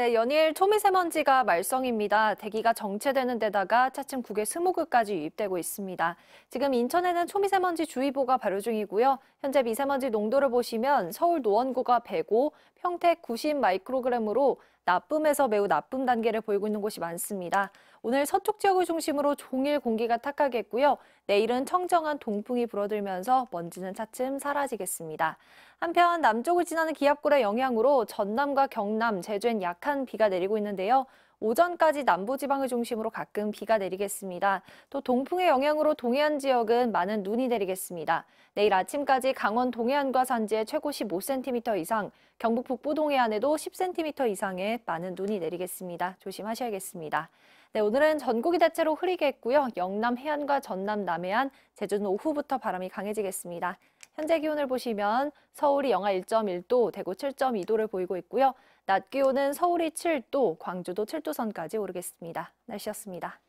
네, 연일 초미세먼지가 말썽입니다. 대기가 정체되는 데다가 차츰 국외 스모그까지 유입되고 있습니다. 지금 인천에는 초미세먼지 주의보가 발효 중이고요. 현재 미세먼지 농도를 보시면 서울 노원구가 105, 평택 90 마이크로그램으로 나쁨에서 매우 나쁨 단계를 보이고 있는 곳이 많습니다. 오늘 서쪽 지역을 중심으로 종일 공기가 탁하겠고요. 내일은 청정한 동풍이 불어들면서 먼지는 차츰 사라지겠습니다. 한편 남쪽을 지나는 기압골의 영향으로 전남과 경남, 제주엔 약한 비가 내리고 있는데요. 오전까지 남부지방을 중심으로 가끔 비가 내리겠습니다. 또 동풍의 영향으로 동해안 지역은 많은 눈이 내리겠습니다. 내일 아침까지 강원 동해안과 산지에 최고 15cm 이상, 경북 북부 동해안에도 10cm 이상의 많은 눈이 내리겠습니다. 조심하셔야겠습니다. 네, 오늘은 전국이 대체로 흐리겠고요. 영남 해안과 전남 남해안, 제주는 오후부터 바람이 강해지겠습니다. 현재 기온을 보시면 서울이 영하 1.1도, 대구 7.2도를 보이고 있고요. 낮 기온은 서울이 7도, 광주도 7도 8도선까지 오르겠습니다. 날씨였습니다.